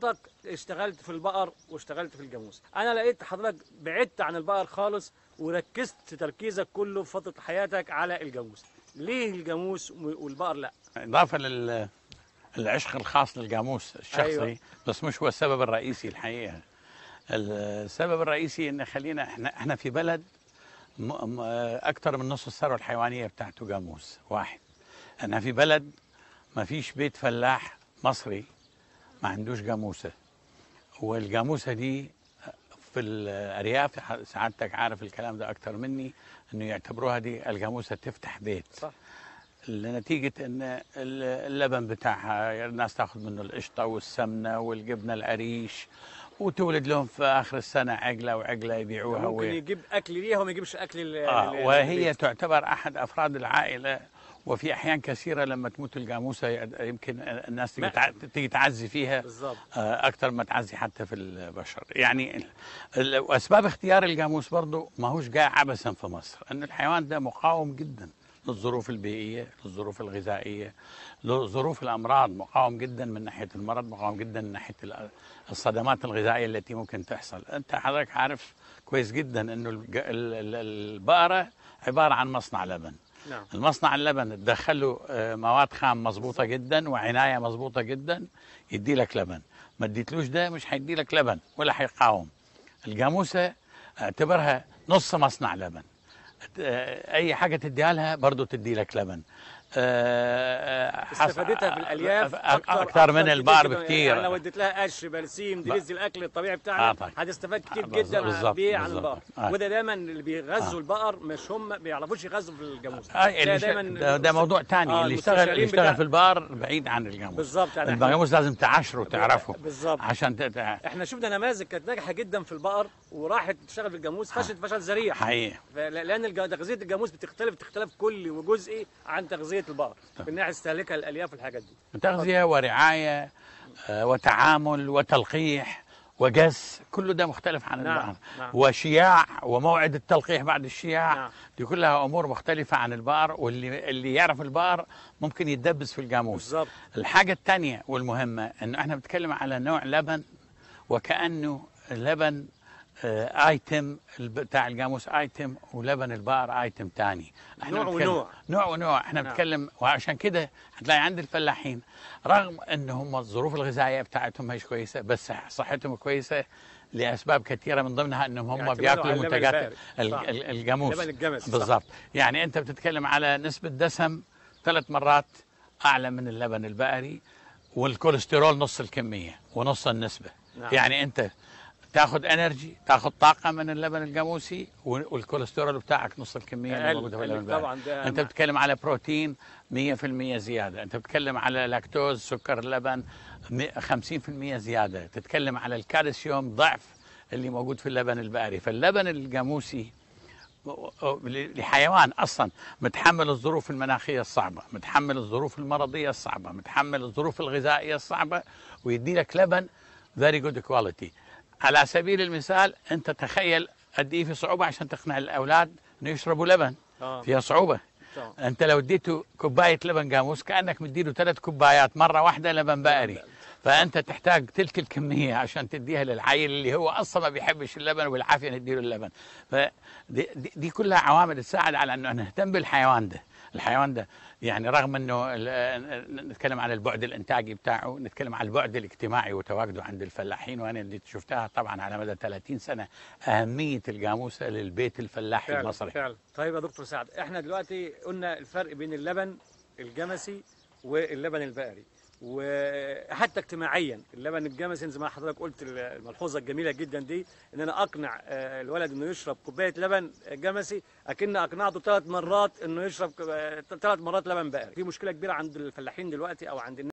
حضرتك اشتغلت في البقر واشتغلت في الجاموس انا لقيت حضرتك بعدت عن البقر خالص وركزت تركيزك كله في فتره حياتك على الجاموس ليه الجاموس والبقر لا اضافه لل العشق الخاص للجاموس الشخصي أيوة. بس مش هو السبب الرئيسي الحقيقه السبب الرئيسي ان خلينا احنا احنا في بلد اكثر من نص الثروه الحيوانيه بتاعته جاموس واحد احنا في بلد ما فيش بيت فلاح مصري ما عندوش جاموسه والجاموسه دي في الارياف سعادتك عارف الكلام ده اكتر مني انه يعتبروها دي الجاموسه تفتح بيت صح لنتيجة ان اللبن بتاعها الناس تاخد منه القشطة والسمنة والجبنة القريش وتولد لهم في اخر السنة عجلة وعجلة يبيعوها ممكن و... يجيب اكل ليها وما يجيبش اكل آه وهي البيت. تعتبر احد افراد العائلة وفي احيان كثيره لما تموت الجاموسه يمكن الناس تيجي تعزي فيها بالزبط. آه، اكتر ما تعزي حتى في البشر يعني واسباب اختيار الجاموس برضه ما هوش جاء عبثا في مصر ان الحيوان ده مقاوم جدا للظروف البيئيه للظروف الغذائيه لظروف الامراض مقاوم جدا من ناحيه المرض مقاوم جدا من ناحيه الصدمات الغذائيه التي ممكن تحصل انت حضرتك عارف كويس جدا انه البقره عباره عن مصنع لبن نعم. المصنع اللبن تدخله آه، مواد خام مظبوطه جدا وعنايه مظبوطه جدا يدي لك لبن ما اديتلوش ده مش هيدي لك لبن ولا هيقاوم الجاموسه اعتبرها نص مصنع لبن آه، اي حاجه تديها لها برضه تدي لك لبن آه، آه، استفادتها في الالياف اكثر, أكثر من البقر بكثير يعني وديت لها قش بلسيم دريز الاكل الطبيعي بتاعها آه، هتستفاد كتير جدا بيه عن البقر وده دايما اللي بيغذوا البقر مش هم ما بيعرفوش يغذوا في الجاموس ده, دايما ده موضوع آه اللي يشتغل اللي اشتغل في البقر بعيد عن الجاموس بالظبط يعني الجاموس لازم تعاشره وتعرفه بالظبط عشان احنا شفنا نماذج كانت ناجحه جدا في البقر وراحت تشتغل في الجاموس آه. فشلت فشل ذريع حقيقي لان تغذيه الجاموس بتختلف اختلاف كلي وجزئي عن تغذيه البقر من ناحيه استهلاكها الالياف والحاجات دي تغذيه ورعايه آه، وتعامل وتلقيح وجس كله ده مختلف عن نعم. البقر نعم. وشياع وموعد التلقيح بعد الشياع نعم. دي كلها امور مختلفه عن البقر واللي اللي يعرف البقر ممكن يتدبس في الجاموس بالزبط. الحاجه الثانيه والمهمه انه احنا بنتكلم على نوع لبن وكانه لبن ايتم آه، بتاع القاموس ايتم ولبن البقر ايتم ثاني نوع ونوع نوع ونوع احنا نعم. بنتكلم وعشان كده هتلاقي عند الفلاحين رغم ان هم الظروف الغذائيه بتاعتهم مش كويسه بس صحتهم كويسه لاسباب كثيره من ضمنها انهم هم بياكلوا منتجات الجاموس لبن يعني انت بتتكلم على نسبه دسم ثلاث مرات اعلى من اللبن البقري والكوليسترول نص الكميه ونص النسبه نعم. يعني انت تاخذ انرجي تاخذ طاقه من اللبن الجاموسي والكوليسترول بتاعك نص الكميه اللي موجوده في اللبن طبعا ده انت بتتكلم على بروتين 100% زياده انت بتتكلم على لاكتوز سكر اللبن 50% زياده تتكلم على الكالسيوم ضعف اللي موجود في اللبن البقري فاللبن الجاموسي لحيوان اصلا متحمل الظروف المناخيه الصعبه، متحمل الظروف المرضيه الصعبه، متحمل الظروف الغذائيه الصعبه ويدي لك لبن فيري جود كواليتي على سبيل المثال أنت تخيل قد إيه في صعوبة عشان تقنع الأولاد أنه يشربوا لبن آه. فيها صعوبة انت لو اديته كوبايه لبن جاموس كانك مديله ثلاث كوبايات مره واحده لبن بقري فأنت تحتاج تلك الكمية عشان تديها للعيل اللي هو أصلا ما بيحبش اللبن وبالعافية نديله اللبن فدي دي, كلها عوامل تساعد على أنه نهتم بالحيوان ده الحيوان ده يعني رغم أنه نتكلم عن البعد الإنتاجي بتاعه نتكلم عن البعد الاجتماعي وتواجده عند الفلاحين وأنا اللي شفتها طبعا على مدى 30 سنة أهمية الجاموسة للبيت الفلاحي فعلا المصري فعلا طيب يا دكتور سعد احنا دلوقتي قلنا الفرق بين اللبن الجمسي واللبن البقري وحتى اجتماعيا اللبن الجامسن زي ما حضرتك قلت الملحوظه الجميله جدا دي ان انا اقنع آه، الولد انه يشرب كوبايه لبن آه، جمسي اكن اقنعته ثلاث مرات انه يشرب آه، ثلاث مرات لبن بقري دي مشكله كبيره عند الفلاحين دلوقتي او عند الناس